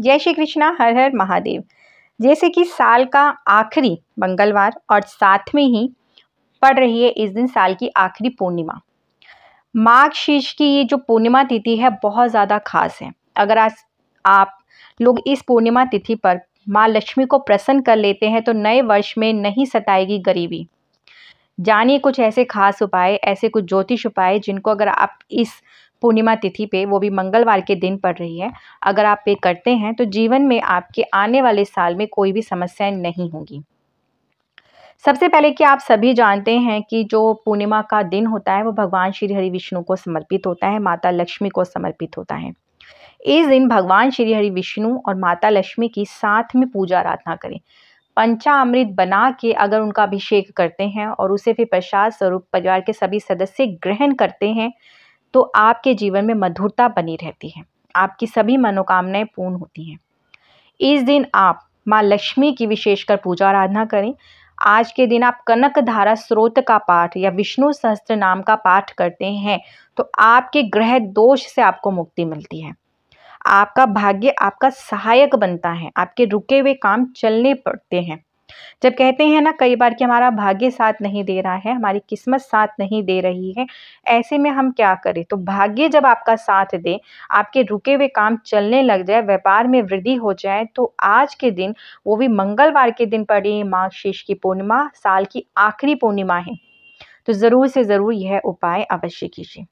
जय श्री कृष्णा हर हर महादेव जैसे कि साल का आखिरी मंगलवार और साथ में ही पड़ रही है इस दिन साल की आखिरी पूर्णिमा माघ शीर्ष की ये जो पूर्णिमा तिथि है बहुत ज़्यादा खास है अगर आज आप लोग इस पूर्णिमा तिथि पर माँ लक्ष्मी को प्रसन्न कर लेते हैं तो नए वर्ष में नहीं सताएगी गरीबी जानिए कुछ ऐसे खास उपाय ऐसे कुछ ज्योतिष उपाय जिनको अगर आप इस पूर्णिमा तिथि पे वो भी मंगलवार के दिन पड़ रही है अगर आप पे करते हैं तो जीवन में आपके आने वाले साल में कोई भी समस्याएं नहीं होंगी सबसे पहले कि आप सभी जानते हैं कि जो पूर्णिमा का दिन होता है वो भगवान श्री हरि विष्णु को समर्पित होता है माता लक्ष्मी को समर्पित होता है इस दिन भगवान श्री हरि विष्णु और माता लक्ष्मी की साथ में पूजा आराधना करें पंचामृत बना के अगर उनका अभिषेक करते हैं और उसे फिर प्रसाद स्वरूप परिवार के सभी सदस्य ग्रहण करते हैं तो आपके जीवन में मधुरता बनी रहती है आपकी सभी मनोकामनाएं पूर्ण होती हैं इस दिन आप माँ लक्ष्मी की विशेषकर पूजा आराधना करें आज के दिन आप कनक धारा स्रोत का पाठ या विष्णु सहस्त्र नाम का पाठ करते हैं तो आपके ग्रह दोष से आपको मुक्ति मिलती है आपका भाग्य आपका सहायक बनता है आपके रुके हुए काम चलने पड़ते हैं जब कहते हैं ना कई बार कि हमारा भाग्य साथ नहीं दे रहा है हमारी किस्मत साथ नहीं दे रही है ऐसे में हम क्या करें तो भाग्य जब आपका साथ दे आपके रुके हुए काम चलने लग जाए व्यापार में वृद्धि हो जाए तो आज के दिन वो भी मंगलवार के दिन पड़े माघ शेष की पूर्णिमा साल की आखिरी पूर्णिमा है तो ज़रूर से ज़रूर यह उपाय अवश्य कीजिए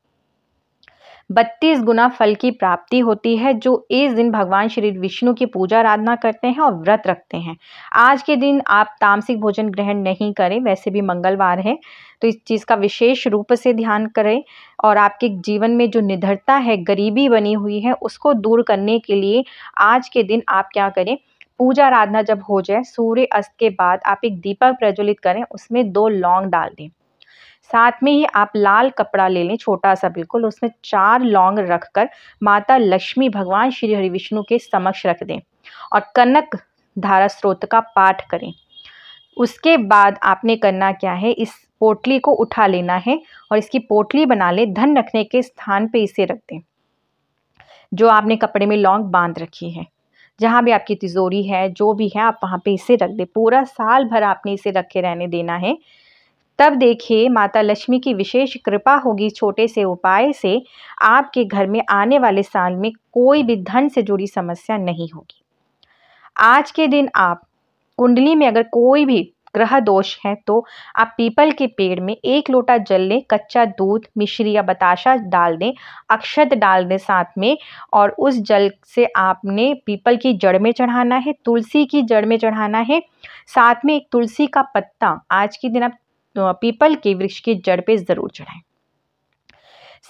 बत्तीस गुना फल की प्राप्ति होती है जो इस दिन भगवान श्री विष्णु की पूजा आराधना करते हैं और व्रत रखते हैं आज के दिन आप तामसिक भोजन ग्रहण नहीं करें वैसे भी मंगलवार है तो इस चीज़ का विशेष रूप से ध्यान करें और आपके जीवन में जो निधरता है गरीबी बनी हुई है उसको दूर करने के लिए आज के दिन आप क्या करें पूजा आराधना जब हो जाए सूर्य अस्त के बाद आप एक दीपक प्रज्वलित करें उसमें दो लौंग डाल दें साथ में ही आप लाल कपड़ा ले लें छोटा सा बिल्कुल उसमें चार लौंग रखकर माता लक्ष्मी भगवान श्री हरि विष्णु के समक्ष रख दें और कनक धारा स्रोत का पाठ करें उसके बाद आपने करना क्या है इस पोटली को उठा लेना है और इसकी पोटली बना लें धन रखने के स्थान पे इसे रख दें जो आपने कपड़े में लौंग बांध रखी है जहाँ भी आपकी तिजोरी है जो भी है आप वहाँ पे इसे रख दें पूरा साल भर आपने इसे रखे रहने देना है तब देखिए माता लक्ष्मी की विशेष कृपा होगी छोटे से उपाय से आपके घर में आने वाले साल में कोई भी धन से जुड़ी समस्या नहीं होगी आज के दिन आप कुंडली में अगर कोई भी ग्रह दोष है तो आप पीपल के पेड़ में एक लोटा जल लें कच्चा दूध मिश्री या बताशा डाल दें अक्षत डाल दें साथ में और उस जल से आपने पीपल की जड़ में चढ़ाना है तुलसी की जड़ में चढ़ाना है साथ में एक तुलसी का पत्ता आज के दिन आप पीपल के वृक्ष की जड़ पे ज़रूर चढ़ाएं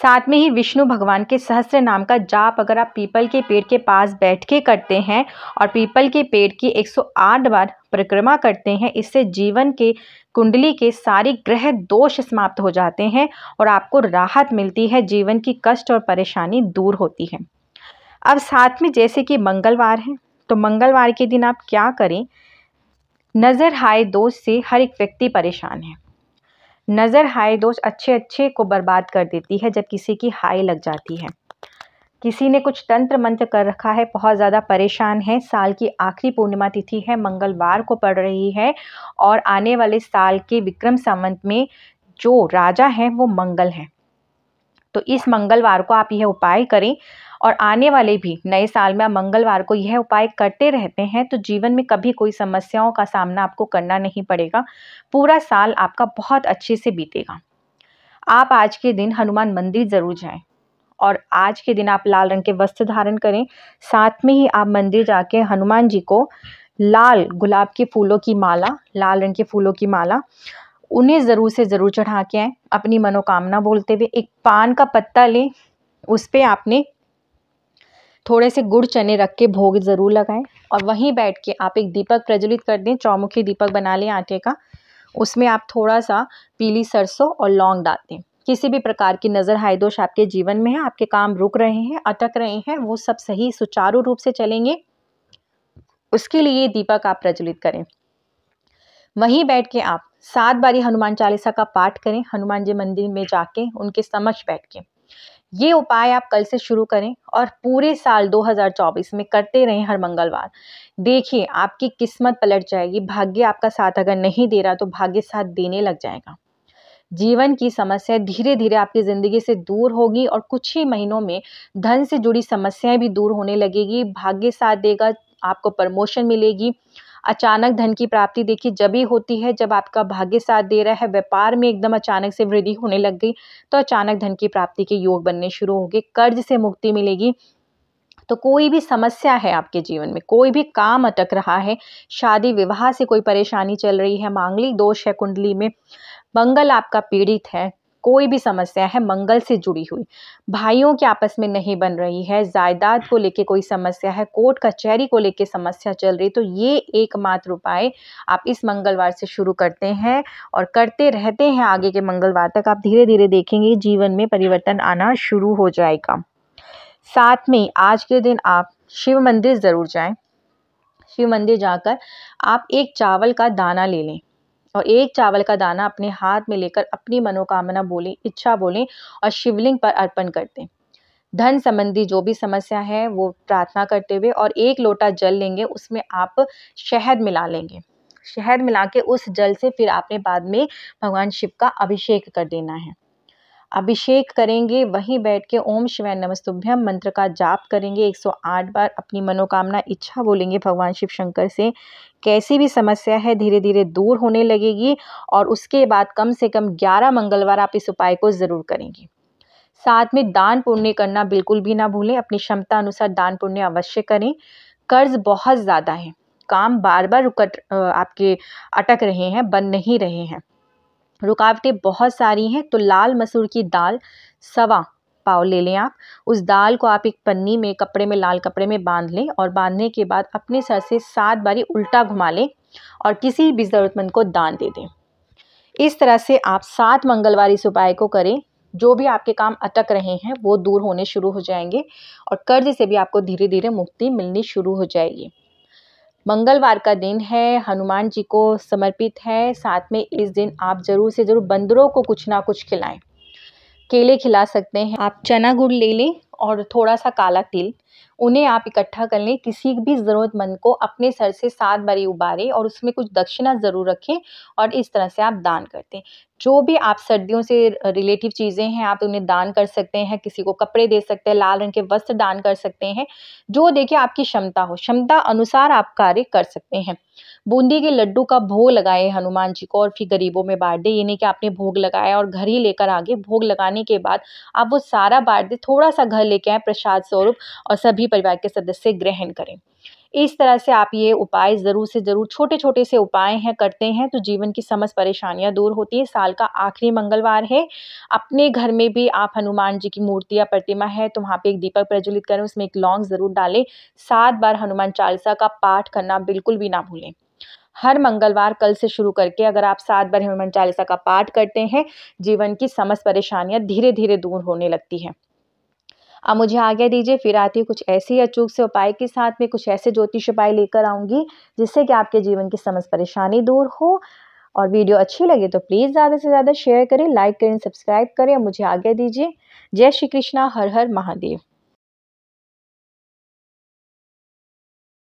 साथ में ही विष्णु भगवान के सहस्र नाम का जाप अगर आप पीपल के पेड़ के पास बैठ के करते हैं और पीपल के पेड़ की 108 बार परिक्रमा करते हैं इससे जीवन के कुंडली के सारे ग्रह दोष समाप्त हो जाते हैं और आपको राहत मिलती है जीवन की कष्ट और परेशानी दूर होती है अब साथ में जैसे कि मंगलवार है तो मंगलवार के दिन आप क्या करें नज़र हाय दोष से हर एक व्यक्ति परेशान है नज़र हाय दोस्त अच्छे अच्छे को बर्बाद कर देती है जब किसी की हाय लग जाती है किसी ने कुछ तंत्र मंत्र कर रखा है बहुत ज़्यादा परेशान है साल की आखिरी पूर्णिमा तिथि है मंगलवार को पड़ रही है और आने वाले साल के विक्रम संवंत में जो राजा हैं वो मंगल हैं तो इस मंगलवार को आप यह उपाय करें और आने वाले भी नए साल में आप मंगलवार को यह उपाय करते रहते हैं तो जीवन में कभी कोई समस्याओं का सामना आपको करना नहीं पड़ेगा पूरा साल आपका बहुत अच्छे से बीतेगा आप आज के दिन हनुमान मंदिर ज़रूर जाएं और आज के दिन आप लाल रंग के वस्त्र धारण करें साथ में ही आप मंदिर जाके हनुमान जी को लाल गुलाब के फूलों की माला लाल रंग के फूलों की माला उन्हें ज़रूर से ज़रूर चढ़ा के आएँ अपनी मनोकामना बोलते हुए एक पान का पत्ता लें उस पर आपने थोड़े से गुड़ चने रख के भोग ज़रूर लगाएं और वहीं बैठ के आप एक दीपक प्रज्वलित कर दें चौमुखी दीपक बना लें आटे का उसमें आप थोड़ा सा पीली सरसों और लौंग डाल दें किसी भी प्रकार की नज़र हाय दोष आपके जीवन में है आपके काम रुक रहे हैं अटक रहे हैं वो सब सही सुचारू रूप से चलेंगे उसके लिए दीपक आप प्रज्वलित करें वहीं बैठ के आप सात बारी हनुमान चालीसा का पाठ करें हनुमान जी मंदिर में जाके उनके समक्ष बैठ के ये उपाय आप कल से शुरू करें और पूरे साल 2024 में करते रहें हर मंगलवार देखिए आपकी किस्मत पलट जाएगी भाग्य आपका साथ अगर नहीं दे रहा तो भाग्य साथ देने लग जाएगा जीवन की समस्या धीरे धीरे आपकी ज़िंदगी से दूर होगी और कुछ ही महीनों में धन से जुड़ी समस्याएं भी दूर होने लगेगी भाग्य साथ देगा आपको प्रमोशन मिलेगी अचानक धन की प्राप्ति देखिए जब ही होती है जब आपका भाग्य साथ दे रहा है व्यापार में एकदम अचानक से वृद्धि होने लग गई तो अचानक धन की प्राप्ति के योग बनने शुरू होंगे कर्ज से मुक्ति मिलेगी तो कोई भी समस्या है आपके जीवन में कोई भी काम अटक रहा है शादी विवाह से कोई परेशानी चल रही है मांगलिक दोष है कुंडली में मंगल आपका पीड़ित है कोई भी समस्या है मंगल से जुड़ी हुई भाइयों के आपस में नहीं बन रही है जायदाद को लेके कोई समस्या है कोर्ट कचहरी को लेके समस्या चल रही तो ये एकमात्र उपाय आप इस मंगलवार से शुरू करते हैं और करते रहते हैं आगे के मंगलवार तक आप धीरे धीरे देखेंगे जीवन में परिवर्तन आना शुरू हो जाएगा साथ में आज के दिन आप शिव मंदिर ज़रूर जाएं शिव मंदिर जाकर आप एक चावल का दाना ले लें और एक चावल का दाना अपने हाथ में लेकर अपनी मनोकामना बोलें इच्छा बोलें और शिवलिंग पर अर्पण कर दें धन संबंधी जो भी समस्या है वो प्रार्थना करते हुए और एक लोटा जल लेंगे उसमें आप शहद मिला लेंगे शहद मिला के उस जल से फिर आपने बाद में भगवान शिव का अभिषेक कर देना है अभिषेक करेंगे वहीं बैठ के ओम शिवाय नमस्तुभ्यम मंत्र का जाप करेंगे 108 बार अपनी मनोकामना इच्छा बोलेंगे भगवान शिव शंकर से कैसी भी समस्या है धीरे धीरे दूर होने लगेगी और उसके बाद कम से कम 11 मंगलवार आप इस उपाय को ज़रूर करेंगे साथ में दान पुण्य करना बिल्कुल भी ना भूलें अपनी क्षमता अनुसार दान पुण्य अवश्य करें कर्ज बहुत ज़्यादा है काम बार बार रुकट आपके अटक रहे हैं बन नहीं रहे हैं रुकावटें बहुत सारी हैं तो लाल मसूर की दाल सवा पाव ले लें आप उस दाल को आप एक पन्नी में कपड़े में लाल कपड़े में बांध लें और बांधने के बाद अपने सर से सात बारी उल्टा घुमा लें और किसी भी ज़रूरतमंद को दान दे दें इस तरह से आप सात मंगलवार इस उपाय को करें जो भी आपके काम अटक रहे हैं वो दूर होने शुरू हो जाएंगे और कर्ज से भी आपको धीरे धीरे मुक्ति मिलनी शुरू हो जाएगी मंगलवार का दिन है हनुमान जी को समर्पित है साथ में इस दिन आप ज़रूर से ज़रूर बंदरों को कुछ ना कुछ खिलाएं केले खिला सकते हैं आप चना गुड़ ले लें और थोड़ा सा काला तिल उन्हें आप इकट्ठा कर लें किसी भी ज़रूरतमंद को अपने सर से सात बारी उबारें और उसमें कुछ दक्षिणा ज़रूर रखें और इस तरह से आप दान करते हैं जो भी आप सर्दियों से रिलेटिव चीज़ें हैं आप उन्हें दान कर सकते हैं किसी को कपड़े दे सकते हैं लाल रंग के वस्त्र दान कर सकते हैं जो देखिए आपकी क्षमता हो क्षमता अनुसार आप कार्य कर सकते हैं बूंदी के लड्डू का भोग लगाए हनुमान जी को और फिर गरीबों में बांट दें ये नहीं कि आपने भोग लगाया और घर ही लेकर आगे भोग लगाने के बाद आप वो सारा बांट दें थोड़ा सा घर लेके आए प्रसाद स्वरूप और सभी परिवार के सदस्य ग्रहण करें इस तरह से आप ये उपाय ज़रूर से ज़रूर छोटे छोटे से उपाय हैं करते हैं तो जीवन की समस्त परेशानियां दूर होती है साल का आखिरी मंगलवार है अपने घर में भी आप हनुमान जी की मूर्ति या प्रतिमा है तो वहाँ पे एक दीपक प्रज्वलित करें उसमें एक लौंग ज़रूर डालें सात बार हनुमान चालीसा का पाठ करना बिल्कुल भी ना भूलें हर मंगलवार कल से शुरू करके अगर आप सात बार हनुमान चालीसा का पाठ करते हैं जीवन की समस्त परेशानियां धीरे धीरे दूर होने लगती हैं आप मुझे आगे दीजिए फिर आती हूँ कुछ ऐसी अचूक से उपाय के साथ में कुछ ऐसे ज्योतिष उपाय लेकर आऊँगी जिससे कि आपके जीवन की समझ परेशानी दूर हो और वीडियो अच्छी लगे तो प्लीज़ ज़्यादा से ज़्यादा शेयर करें लाइक करें सब्सक्राइब करें और मुझे आगे दीजिए जय श्री कृष्णा हर हर महादेव